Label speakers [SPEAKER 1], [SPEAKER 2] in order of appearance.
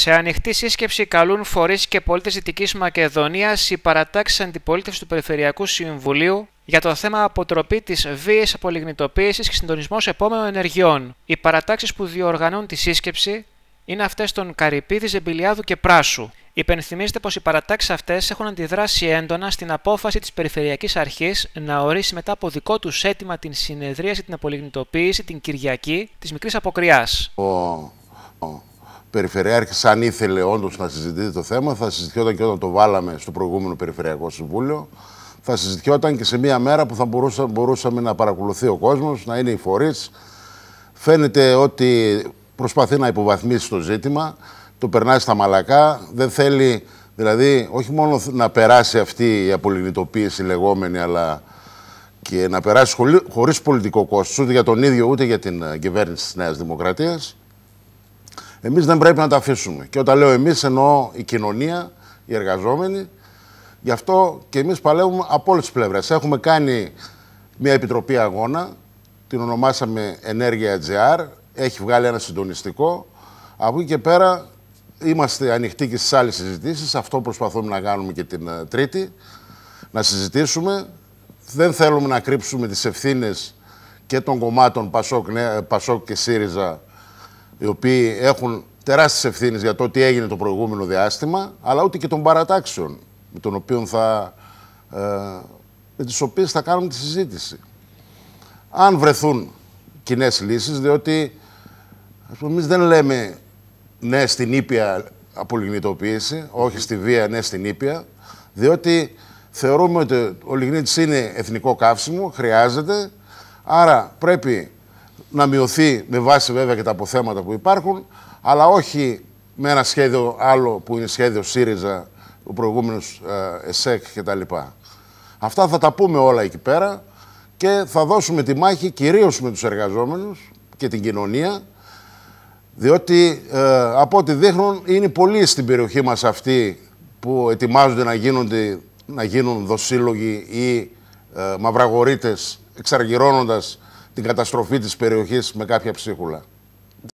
[SPEAKER 1] Σε ανοιχτή σύσκεψη καλούν φορείς και πολίτες Δυτικής Μακεδονίας οι παρατάξεις αντιπολίτευσης του Περιφερειακού Συμβουλίου για το θέμα αποτροπή της βίαιη απολιγνητοποίησης και συντονισμός επόμενων ενεργειών. Οι παρατάξεις που διοργανώνουν τη σύσκεψη είναι αυτές των Καρυπίδης, Ζεμπιλιάδου και Πράσου. Υπενθυμίζεται πως οι παρατάξεις αυτές έχουν αντιδράσει έντονα στην απόφαση της Περιφερειακής Αρχής να ορίσει μετά από δικό τους αίτημα την συνεδρίαση την απολιγνητοποίηση την Κυριακή της Μικρής Αποκριάς.
[SPEAKER 2] Περιφερειάρχης, αν ήθελε όντως να συζητείτε το θέμα, θα συζητιόταν και όταν το βάλαμε στο προηγούμενο Περιφερειακό Συμβούλιο. Θα συζητιόταν και σε μια μέρα που θα μπορούσαμε να παρακολουθεί ο κόσμος, να είναι οι φορείς. Φαίνεται ότι προσπαθεί να υποβαθμίσει το ζήτημα, το περνάει στα μαλακά, δεν θέλει, δηλαδή, όχι μόνο να περάσει αυτή η απολυνητοποίηση λεγόμενη, αλλά και να περάσει χωρί πολιτικό κόστος ούτε για τον ίδιο ούτε για την ε, κυβέρνηση της Νέας Δημοκρατίας. Εμείς δεν πρέπει να τα αφήσουμε. Και όταν λέω εμείς, εννοώ η κοινωνία, οι εργαζόμενοι. Γι' αυτό και εμείς παλεύουμε από όλες τις πλευρές. Έχουμε κάνει μια επιτροπή αγώνα, την ονομάσαμε Ενέργεια GR. Έχει βγάλει ένα συντονιστικό. Από εκεί και πέρα είμαστε ανοιχτοί και στις άλλες συζητήσεις. Αυτό προσπαθούμε να κάνουμε και την ε, Τρίτη. Να συζητήσουμε. Δεν θέλουμε να κρύψουμε τις ευθύνες και των κομμάτων Πασόκ, Πασόκ και ΣΥΡΙΖΑ οι οποίοι έχουν τεράστιες ευθύνες για το τι έγινε το προηγούμενο διάστημα, αλλά ούτε και των παρατάξεων, με, τον οποίο θα, ε, με τις οποίες θα κάνουν τη συζήτηση. Αν βρεθούν κοινές λύσεις, διότι ας πούμε, εμείς δεν λέμε ναι στην ήπια απολιγνητοποίηση, όχι στη βία, ναι στην ήπια, διότι θεωρούμε ότι ο λιγνίτης είναι εθνικό καύσιμο, χρειάζεται, άρα πρέπει να μειωθεί με βάση βέβαια και τα αποθέματα που υπάρχουν, αλλά όχι με ένα σχέδιο άλλο που είναι σχέδιο ΣΥΡΙΖΑ, ο προηγούμενος ε, και ΕΣΕΚ κτλ. Αυτά θα τα πούμε όλα εκεί πέρα και θα δώσουμε τη μάχη κυρίως με τους εργαζόμενους και την κοινωνία, διότι ε, από ό,τι δείχνουν είναι πολλοί στην περιοχή μας αυτοί που ετοιμάζονται να, να γίνουν δοσύλλογοι ή ε, μαυραγορείτες εξαργυρώνοντας την καταστροφή της περιοχής με κάποια ψίχουλα.